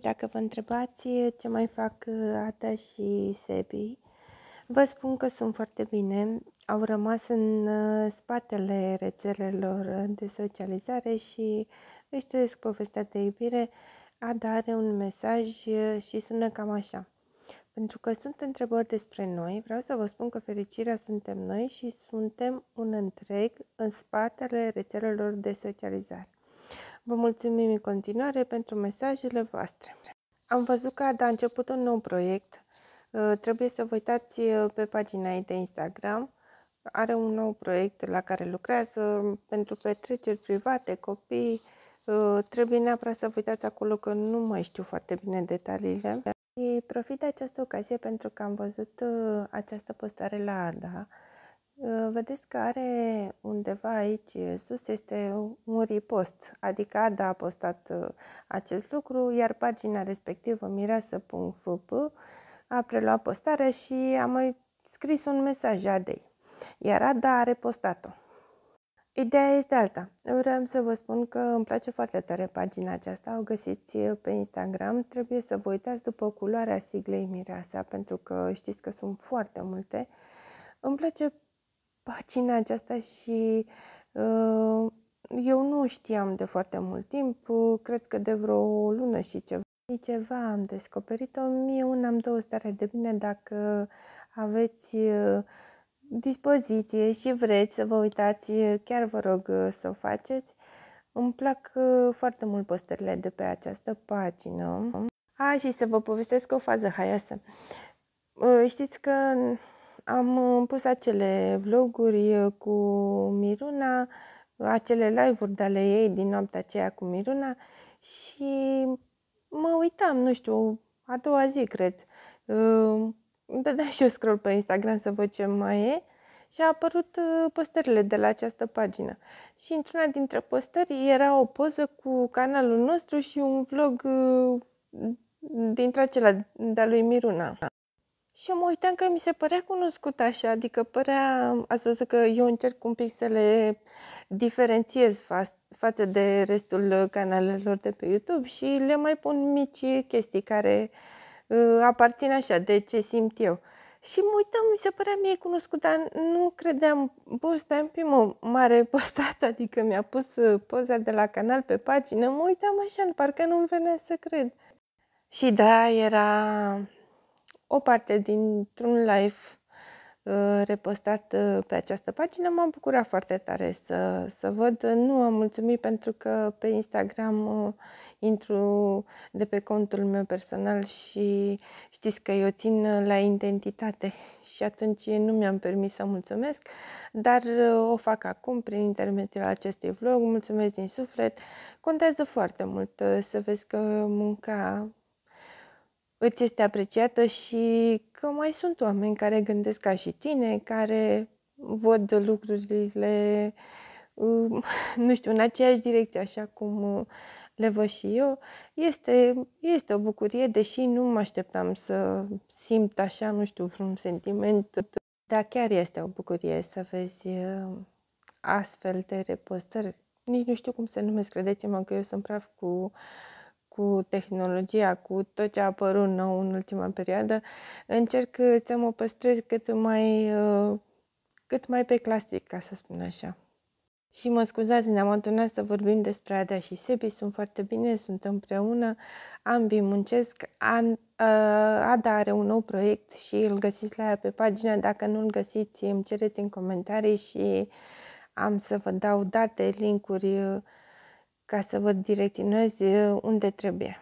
dacă vă întrebați ce mai fac uh, Ata și Sebi, vă spun că sunt foarte bine. Au rămas în uh, spatele rețelelor de socializare și își trăiesc povestea de iubire. Ada are un mesaj uh, și sună cam așa. Pentru că sunt întrebări despre noi, vreau să vă spun că fericirea suntem noi și suntem un întreg în spatele rețelelor de socializare. Vă mulțumim în continuare pentru mesajele voastre. Am văzut că a început un nou proiect. Uh, trebuie să vă uitați uh, pe pagina ei de Instagram. Are un nou proiect la care lucrează um, pentru petreceri private, copii. Uh, trebuie neapărat să vă uitați acolo că nu mai știu foarte bine detaliile. profit de această ocazie pentru că am văzut această postare la Ada Ă, vedeți că are undeva aici sus este un repost, adică Ada a postat ă, acest lucru, iar pagina respectivă mireasă.fp a preluat postarea și a mai scris un mesaj Adei, iar Ada a repostat-o. Ideea este alta. Vreau să vă spun că îmi place foarte tare pagina aceasta, o găsiți ă, pe Instagram. Trebuie să vă uitați după culoarea siglei mireasa, pentru că știți că sunt foarte multe. Îmi place pagina aceasta și uh, eu nu știam de foarte mult timp, uh, cred că de vreo o lună și ceva. Ceva am descoperit-o, mie una am două stare de bine dacă aveți uh, dispoziție și vreți să vă uitați, chiar vă rog uh, să o faceți. Îmi plac uh, foarte mult postările de pe această pagină. A, și să vă povestesc o fază haiasă. Știți că am uh, pus acele vloguri uh, cu Miruna, acele live-uri de ale ei din noaptea aceea cu Miruna și mă uitam, nu știu, a doua zi, cred. Uh, Dădeam și eu scroll pe Instagram să văd ce mai e și a apărut postările de la această pagină. Și într-una dintre postări era o poză cu canalul nostru și un vlog dintre acela de-a lui Miruna. Și eu mă uitam că mi se părea cunoscut așa, adică părea, ați văzut că eu încerc un pic să le diferențiez fa- față de restul canalelor de pe YouTube și le mai pun mici chestii care uh, aparțin așa de ce simt eu. Și mă uitam, mi se părea mie cunoscut, dar nu credeam, bă, stai primul mare postat, adică mi-a pus uh, poza de la canal pe pagină, mă uitam așa, parcă nu-mi venea să cred. Și da, era o parte dintr-un live uh, repostat uh, pe această pagină, m-am bucurat foarte tare să, să văd. Nu am mulțumit pentru că pe Instagram uh, intru de pe contul meu personal și știți că eu țin la identitate și atunci nu mi-am permis să mulțumesc, dar o fac acum prin intermediul acestui vlog. Mulțumesc din suflet. Contează foarte mult să vezi că munca îți este apreciată și că mai sunt oameni care gândesc ca și tine, care văd lucrurile, uh, nu știu, în aceeași direcție, așa cum uh, le văd și eu. Este, este o bucurie, deși nu mă așteptam să simt așa, nu știu, vreun sentiment, dar chiar este o bucurie să vezi uh, astfel de repostări. Nici nu știu cum se numesc, credeți-mă că eu sunt praf cu uh, cu tehnologia, cu tot ce a apărut nou în ultima perioadă, încerc uh, să mă păstrez cât mai, uh, cât mai pe clasic, ca să spun așa. Și mă scuzați, ne-am adunat să vorbim despre Ada și Sebi, sunt foarte bine, sunt împreună, ambii muncesc, uh, Ada are un nou proiect și îl găsiți la ea pe pagina, dacă nu îl găsiți îmi cereți în comentarii și am să vă dau date, linkuri ca să vă direcționez unde trebuie.